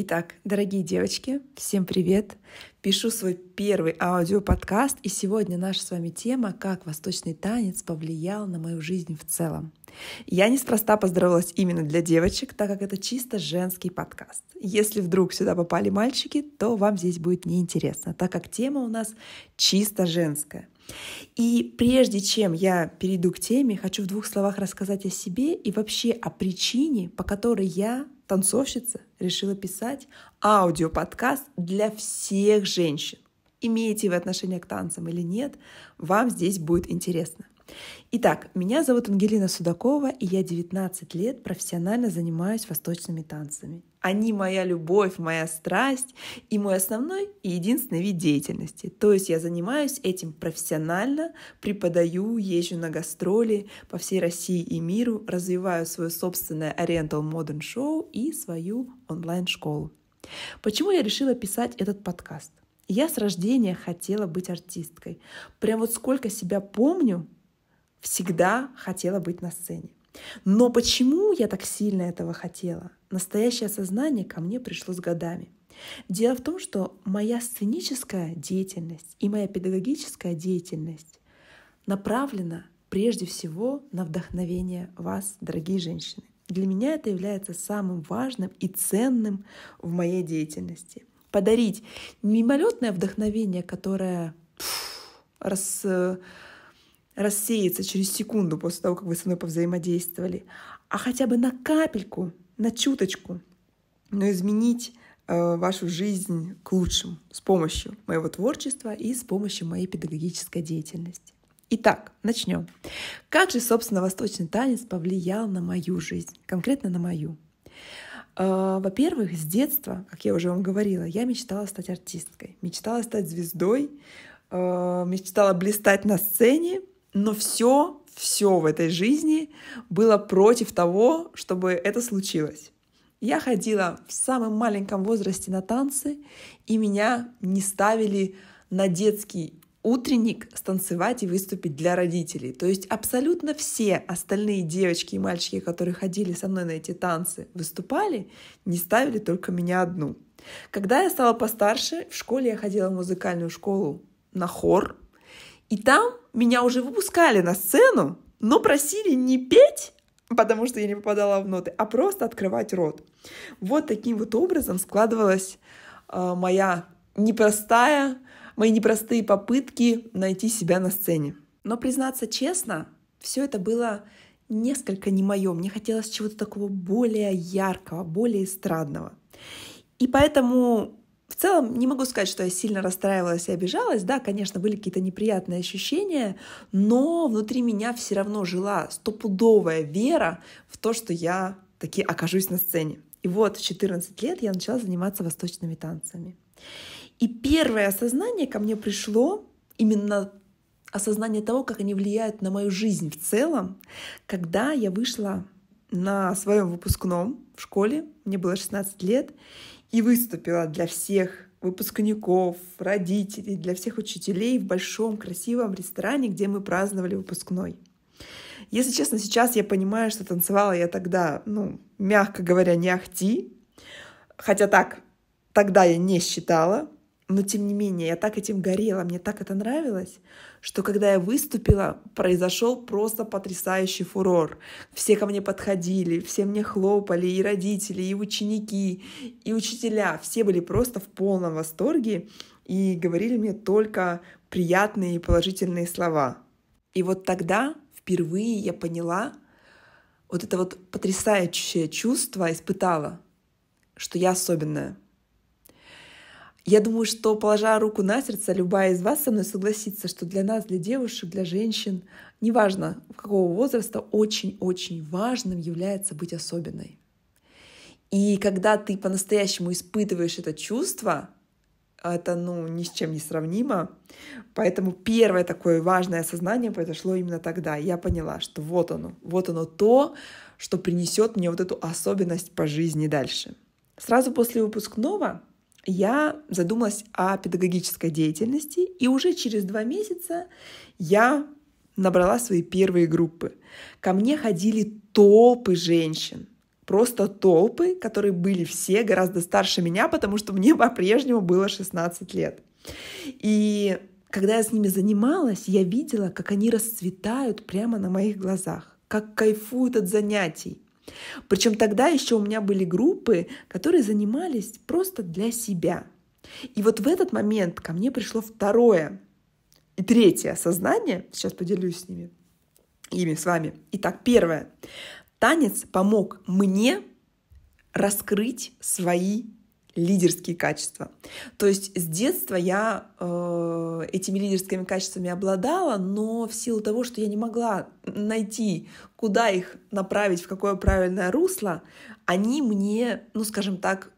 Итак, дорогие девочки, всем привет! Пишу свой первый аудиоподкаст, и сегодня наша с вами тема «Как восточный танец повлиял на мою жизнь в целом». Я неспроста поздоровалась именно для девочек, так как это чисто женский подкаст. Если вдруг сюда попали мальчики, то вам здесь будет неинтересно, так как тема у нас чисто женская. И прежде чем я перейду к теме, хочу в двух словах рассказать о себе и вообще о причине, по которой я танцовщица решила писать аудиоподкаст для всех женщин. Имеете вы отношение к танцам или нет, вам здесь будет интересно. Итак, меня зовут Ангелина Судакова, и я 19 лет профессионально занимаюсь восточными танцами. Они моя любовь, моя страсть и мой основной и единственный вид деятельности. То есть я занимаюсь этим профессионально, преподаю, езжу на гастроли по всей России и миру, развиваю свое собственное Oriental Modern Show и свою онлайн-школу. Почему я решила писать этот подкаст? Я с рождения хотела быть артисткой. Прям вот сколько себя помню, всегда хотела быть на сцене. Но почему я так сильно этого хотела? Настоящее сознание ко мне пришло с годами. Дело в том, что моя сценическая деятельность и моя педагогическая деятельность направлена прежде всего на вдохновение вас, дорогие женщины. Для меня это является самым важным и ценным в моей деятельности. Подарить мимолетное вдохновение, которое пфф, рас, рассеется через секунду после того, как вы со мной повзаимодействовали, а хотя бы на капельку, на чуточку, но изменить э, вашу жизнь к лучшему с помощью моего творчества и с помощью моей педагогической деятельности. Итак, начнем. Как же, собственно, восточный танец повлиял на мою жизнь, конкретно на мою? Э, во-первых, с детства, как я уже вам говорила, я мечтала стать артисткой, мечтала стать звездой, э, мечтала блистать на сцене, но все, все в этой жизни было против того, чтобы это случилось. Я ходила в самом маленьком возрасте на танцы, и меня не ставили на детский утренник станцевать и выступить для родителей. То есть абсолютно все остальные девочки и мальчики, которые ходили со мной на эти танцы, выступали, не ставили только меня одну. Когда я стала постарше, в школе я ходила в музыкальную школу на хор, и там меня уже выпускали на сцену, но просили не петь, потому что я не попадала в ноты, а просто открывать рот. Вот таким вот образом складывалась э, моя непростая, мои непростые попытки найти себя на сцене. Но признаться честно, все это было несколько не мое. Мне хотелось чего-то такого более яркого, более эстрадного. И поэтому в целом, не могу сказать, что я сильно расстраивалась и обижалась. Да, конечно, были какие-то неприятные ощущения, но внутри меня все равно жила стопудовая вера в то, что я таки окажусь на сцене. И вот в 14 лет я начала заниматься восточными танцами. И первое осознание ко мне пришло именно осознание того, как они влияют на мою жизнь в целом, когда я вышла на своем выпускном в школе, мне было 16 лет, и выступила для всех выпускников, родителей, для всех учителей в большом красивом ресторане, где мы праздновали выпускной. Если честно, сейчас я понимаю, что танцевала я тогда, ну, мягко говоря, не ахти, хотя так тогда я не считала, но тем не менее, я так этим горела, мне так это нравилось, что когда я выступила, произошел просто потрясающий фурор. Все ко мне подходили, все мне хлопали, и родители, и ученики, и учителя. Все были просто в полном восторге и говорили мне только приятные и положительные слова. И вот тогда впервые я поняла, вот это вот потрясающее чувство испытала, что я особенная, я думаю, что, положа руку на сердце, любая из вас со мной согласится, что для нас, для девушек, для женщин, неважно какого возраста, очень-очень важным является быть особенной. И когда ты по-настоящему испытываешь это чувство, это ну, ни с чем не сравнимо. Поэтому первое такое важное осознание произошло именно тогда. Я поняла, что вот оно, вот оно то, что принесет мне вот эту особенность по жизни дальше. Сразу после выпускного я задумалась о педагогической деятельности, и уже через два месяца я набрала свои первые группы. Ко мне ходили толпы женщин, просто толпы, которые были все гораздо старше меня, потому что мне по-прежнему было 16 лет. И когда я с ними занималась, я видела, как они расцветают прямо на моих глазах, как кайфуют от занятий, причем тогда еще у меня были группы, которые занимались просто для себя. И вот в этот момент ко мне пришло второе и третье осознание, сейчас поделюсь с ними, ими с вами. Итак, первое. Танец помог мне раскрыть свои лидерские качества. То есть с детства я э, этими лидерскими качествами обладала, но в силу того, что я не могла найти, куда их направить, в какое правильное русло, они мне, ну скажем так,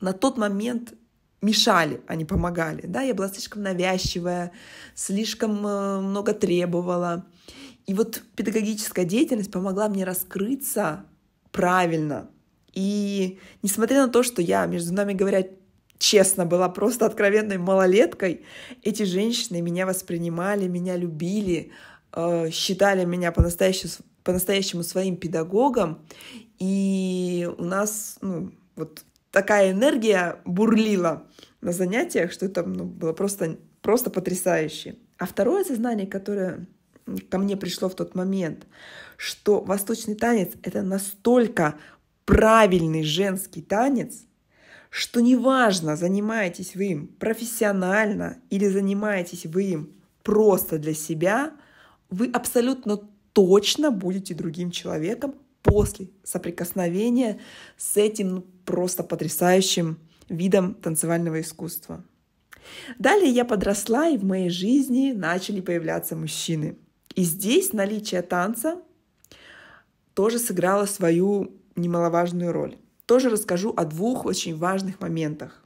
на тот момент мешали, а не помогали. Да, я была слишком навязчивая, слишком э, много требовала. И вот педагогическая деятельность помогла мне раскрыться правильно, и несмотря на то, что я, между нами говоря, честно была просто откровенной малолеткой, эти женщины меня воспринимали, меня любили, э, считали меня по-настоящему, по-настоящему своим педагогом. И у нас ну, вот такая энергия бурлила на занятиях, что это ну, было просто, просто потрясающе. А второе сознание, которое ко мне пришло в тот момент, что восточный танец — это настолько правильный женский танец, что неважно, занимаетесь вы им профессионально или занимаетесь вы им просто для себя, вы абсолютно точно будете другим человеком после соприкосновения с этим просто потрясающим видом танцевального искусства. Далее я подросла, и в моей жизни начали появляться мужчины. И здесь наличие танца тоже сыграло свою немаловажную роль. Тоже расскажу о двух очень важных моментах.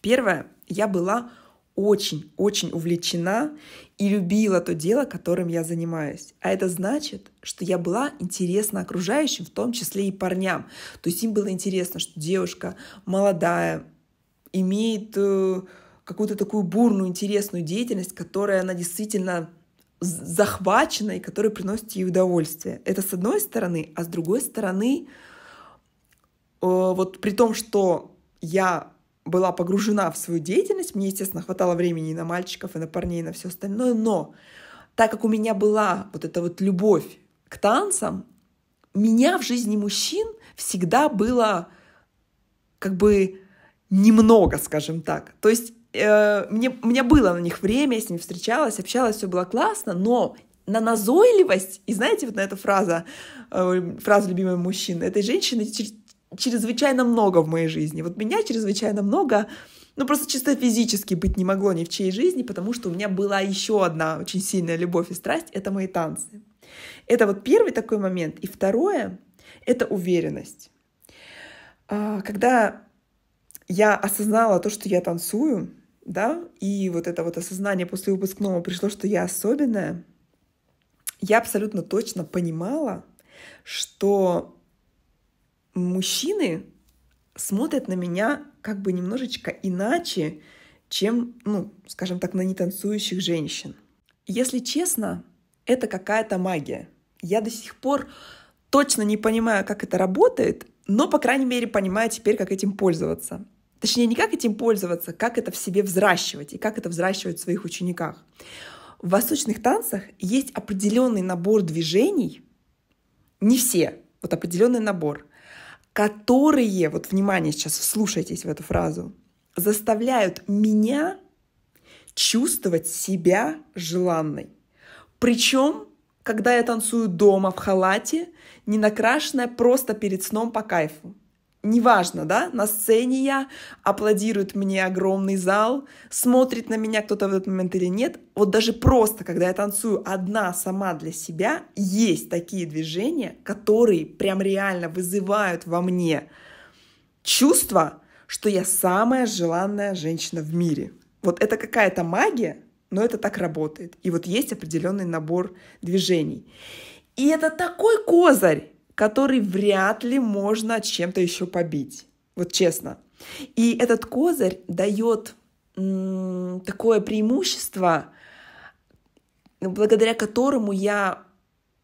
Первое, я была очень-очень увлечена и любила то дело, которым я занимаюсь. А это значит, что я была интересна окружающим, в том числе и парням. То есть им было интересно, что девушка молодая, имеет э, какую-то такую бурную, интересную деятельность, которая она действительно захвачена и который приносит ей удовольствие. Это с одной стороны, а с другой стороны, э, вот при том, что я была погружена в свою деятельность, мне, естественно, хватало времени и на мальчиков, и на парней, и на все остальное, но так как у меня была вот эта вот любовь к танцам, меня в жизни мужчин всегда было как бы немного, скажем так. То есть э, мне, у меня было на них время, я с ними встречалась, общалась, все было классно, но на назойливость, и знаете, вот на эту фразу э, фраза любимого мужчины, этой женщины чер- чрезвычайно много в моей жизни. Вот меня чрезвычайно много, ну просто чисто физически быть не могло ни в чьей жизни, потому что у меня была еще одна очень сильная любовь и страсть, это мои танцы. Это вот первый такой момент. И второе — это уверенность. А, когда я осознала то, что я танцую, да, и вот это вот осознание после выпускного пришло, что я особенная, я абсолютно точно понимала, что мужчины смотрят на меня как бы немножечко иначе, чем, ну, скажем так, на нетанцующих женщин. Если честно, это какая-то магия. Я до сих пор точно не понимаю, как это работает, но, по крайней мере, понимаю теперь, как этим пользоваться. Точнее, не как этим пользоваться, как это в себе взращивать и как это взращивать в своих учениках. В восточных танцах есть определенный набор движений, не все, вот определенный набор, которые, вот внимание сейчас, вслушайтесь в эту фразу, заставляют меня чувствовать себя желанной. Причем, когда я танцую дома в халате, не накрашенная, просто перед сном по кайфу неважно, да, на сцене я, аплодирует мне огромный зал, смотрит на меня кто-то в этот момент или нет. Вот даже просто, когда я танцую одна сама для себя, есть такие движения, которые прям реально вызывают во мне чувство, что я самая желанная женщина в мире. Вот это какая-то магия, но это так работает. И вот есть определенный набор движений. И это такой козырь, который вряд ли можно чем-то еще побить. Вот честно. И этот козырь дает такое преимущество, благодаря которому я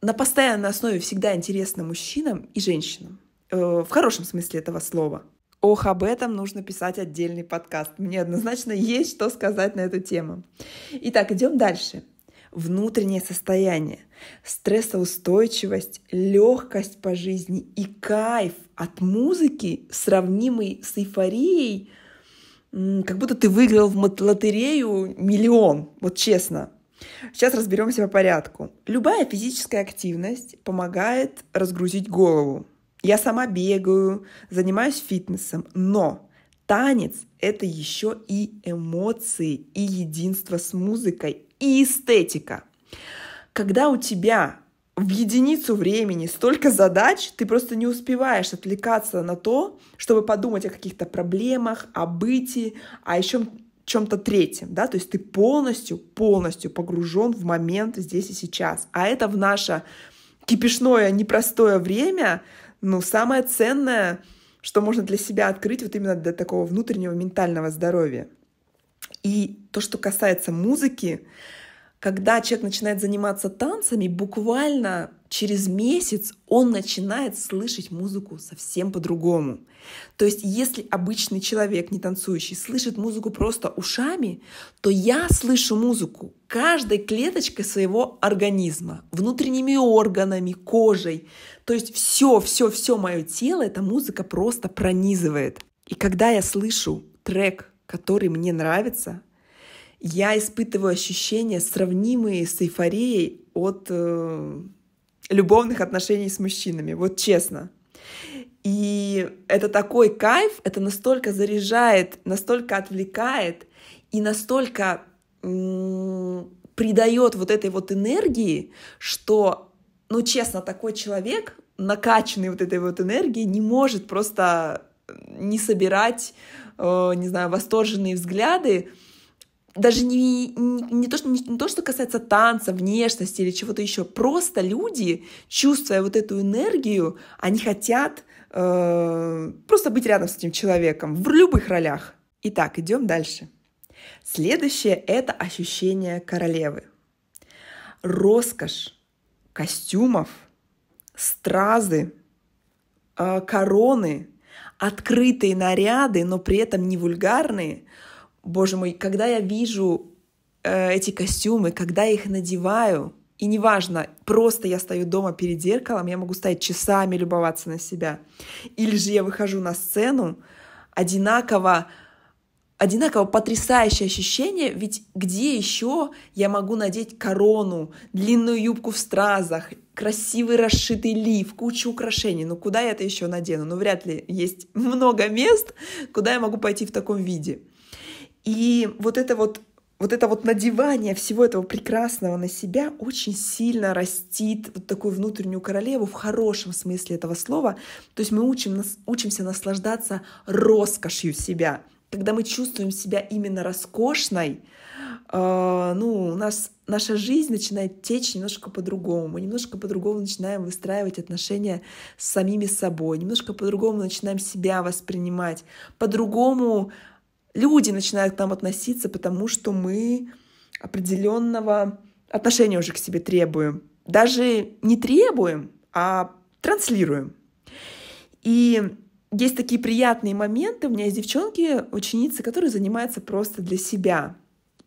на постоянной основе всегда интересна мужчинам и женщинам. Э, в хорошем смысле этого слова. Ох, об этом нужно писать отдельный подкаст. Мне однозначно есть что сказать на эту тему. Итак, идем дальше внутреннее состояние, стрессоустойчивость, легкость по жизни и кайф от музыки, сравнимый с эйфорией, как будто ты выиграл в лотерею миллион, вот честно. Сейчас разберемся по порядку. Любая физическая активность помогает разгрузить голову. Я сама бегаю, занимаюсь фитнесом, но танец — это еще и эмоции, и единство с музыкой, и эстетика. Когда у тебя в единицу времени столько задач, ты просто не успеваешь отвлекаться на то, чтобы подумать о каких-то проблемах, о бытии, о еще чем-то третьем, да, то есть ты полностью, полностью погружен в момент здесь и сейчас. А это в наше кипишное, непростое время, ну, самое ценное, что можно для себя открыть вот именно для такого внутреннего ментального здоровья. И то, что касается музыки, когда человек начинает заниматься танцами, буквально через месяц он начинает слышать музыку совсем по-другому. То есть, если обычный человек, не танцующий, слышит музыку просто ушами, то я слышу музыку каждой клеточкой своего организма, внутренними органами, кожей. То есть все, все, все мое тело эта музыка просто пронизывает. И когда я слышу трек который мне нравится, я испытываю ощущения, сравнимые с эйфорией от э, любовных отношений с мужчинами, вот честно. И это такой кайф, это настолько заряжает, настолько отвлекает и настолько м- придает вот этой вот энергии, что, ну честно, такой человек, накачанный вот этой вот энергией, не может просто э, не собирать Э, не знаю, восторженные взгляды, даже не, не, не, то, что, не, не то, что касается танца, внешности или чего-то еще, просто люди, чувствуя вот эту энергию, они хотят э, просто быть рядом с этим человеком в любых ролях. Итак, идем дальше. Следующее — это ощущение королевы. Роскошь костюмов, стразы, э, короны — открытые наряды, но при этом не вульгарные. Боже мой, когда я вижу э, эти костюмы, когда я их надеваю, и неважно, просто я стою дома перед зеркалом, я могу стоять часами любоваться на себя, или же я выхожу на сцену, одинаково одинаково потрясающее ощущение, ведь где еще я могу надеть корону, длинную юбку в стразах, красивый расшитый лиф, куча украшений. Ну куда я это еще надену? Ну вряд ли есть много мест, куда я могу пойти в таком виде. И вот это вот вот это вот надевание всего этого прекрасного на себя очень сильно растит вот такую внутреннюю королеву в хорошем смысле этого слова. То есть мы учим, нас, учимся наслаждаться роскошью себя когда мы чувствуем себя именно роскошной, а, ну, у нас наша жизнь начинает течь немножко по-другому. Мы немножко по-другому начинаем выстраивать отношения с самими собой, немножко по-другому начинаем себя воспринимать, по-другому люди начинают к нам относиться, потому что мы определенного отношения уже к себе требуем. Даже не требуем, а транслируем. И есть такие приятные моменты. У меня есть девчонки, ученицы, которые занимаются просто для себя.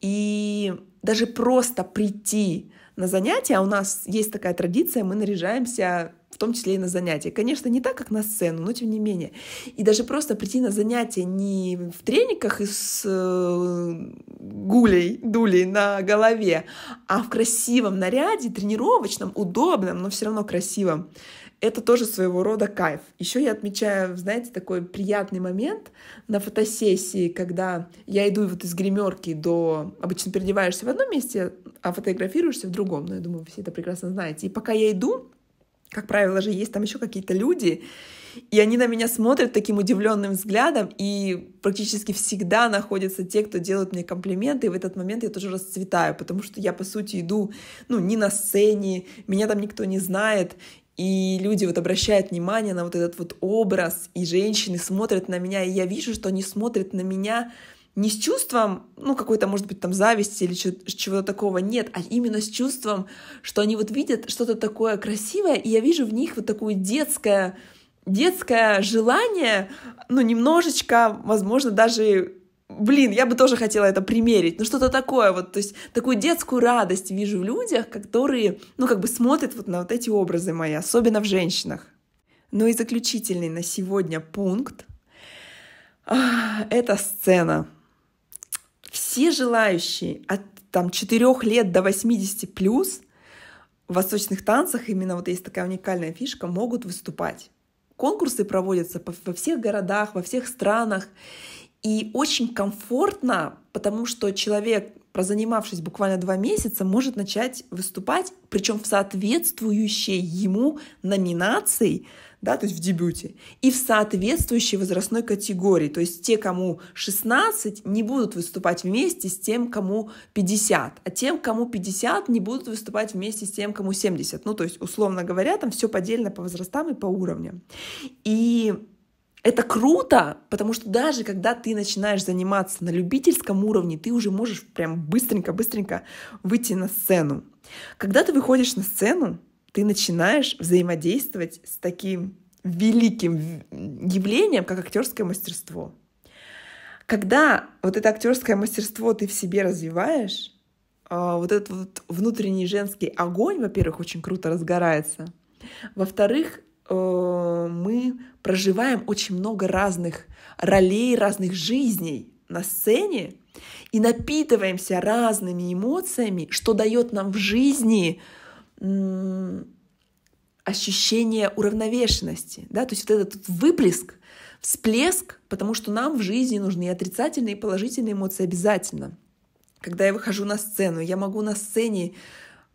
И даже просто прийти на занятия, а у нас есть такая традиция, мы наряжаемся в том числе и на занятия. Конечно, не так, как на сцену, но тем не менее. И даже просто прийти на занятия не в трениках и с э, гулей, дулей на голове, а в красивом наряде, тренировочном, удобном, но все равно красивом это тоже своего рода кайф. Еще я отмечаю, знаете, такой приятный момент на фотосессии, когда я иду вот из гримерки до... Обычно переодеваешься в одном месте, а фотографируешься в другом. Но ну, я думаю, вы все это прекрасно знаете. И пока я иду, как правило же, есть там еще какие-то люди, и они на меня смотрят таким удивленным взглядом, и практически всегда находятся те, кто делают мне комплименты, и в этот момент я тоже расцветаю, потому что я, по сути, иду, ну, не на сцене, меня там никто не знает, и люди вот обращают внимание на вот этот вот образ, и женщины смотрят на меня, и я вижу, что они смотрят на меня не с чувством, ну, какой-то, может быть, там зависти или чего-то такого, нет, а именно с чувством, что они вот видят что-то такое красивое, и я вижу в них вот такое детское, детское желание, ну, немножечко, возможно, даже блин, я бы тоже хотела это примерить, ну что-то такое вот, то есть такую детскую радость вижу в людях, которые, ну как бы смотрят вот на вот эти образы мои, особенно в женщинах. Ну и заключительный на сегодня пункт а, — это сцена. Все желающие от там 4 лет до 80 плюс в восточных танцах именно вот есть такая уникальная фишка, могут выступать. Конкурсы проводятся во всех городах, во всех странах. И очень комфортно, потому что человек, прозанимавшись буквально два месяца, может начать выступать, причем в соответствующей ему номинации, да, то есть в дебюте, и в соответствующей возрастной категории. То есть те, кому 16, не будут выступать вместе с тем, кому 50, а тем, кому 50, не будут выступать вместе с тем, кому 70. Ну, то есть, условно говоря, там все поделено по возрастам и по уровням. И это круто, потому что даже когда ты начинаешь заниматься на любительском уровне, ты уже можешь прям быстренько-быстренько выйти на сцену. Когда ты выходишь на сцену, ты начинаешь взаимодействовать с таким великим явлением, как актерское мастерство. Когда вот это актерское мастерство ты в себе развиваешь, а, вот этот вот внутренний женский огонь, во-первых, очень круто разгорается. Во-вторых, Э, мы проживаем очень много разных ролей, разных жизней на сцене и напитываемся разными эмоциями, что дает нам в жизни ощущение уравновешенности, да, то есть вот этот выплеск, всплеск, потому что нам в жизни нужны и отрицательные, и положительные эмоции обязательно. Когда я выхожу на сцену, я могу на сцене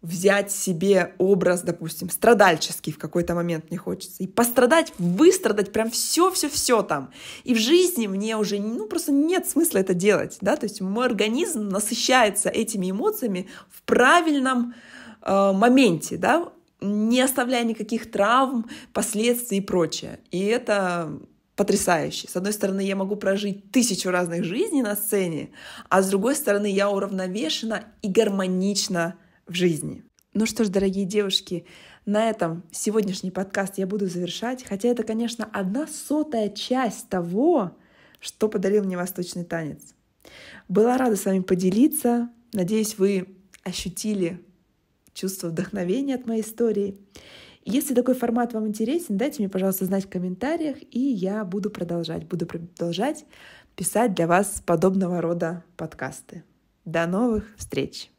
взять себе образ, допустим, страдальческий в какой-то момент мне хочется, и пострадать, выстрадать прям все-все-все там. И в жизни мне уже, ну, просто нет смысла это делать, да, то есть мой организм насыщается этими эмоциями в правильном э, моменте, да, не оставляя никаких травм, последствий и прочее. И это потрясающе. С одной стороны, я могу прожить тысячу разных жизней на сцене, а с другой стороны, я уравновешена и гармонично в жизни. Ну что ж, дорогие девушки, на этом сегодняшний подкаст я буду завершать, хотя это, конечно, одна сотая часть того, что подарил мне восточный танец. Была рада с вами поделиться. Надеюсь, вы ощутили чувство вдохновения от моей истории. Если такой формат вам интересен, дайте мне, пожалуйста, знать в комментариях, и я буду продолжать. Буду продолжать писать для вас подобного рода подкасты. До новых встреч!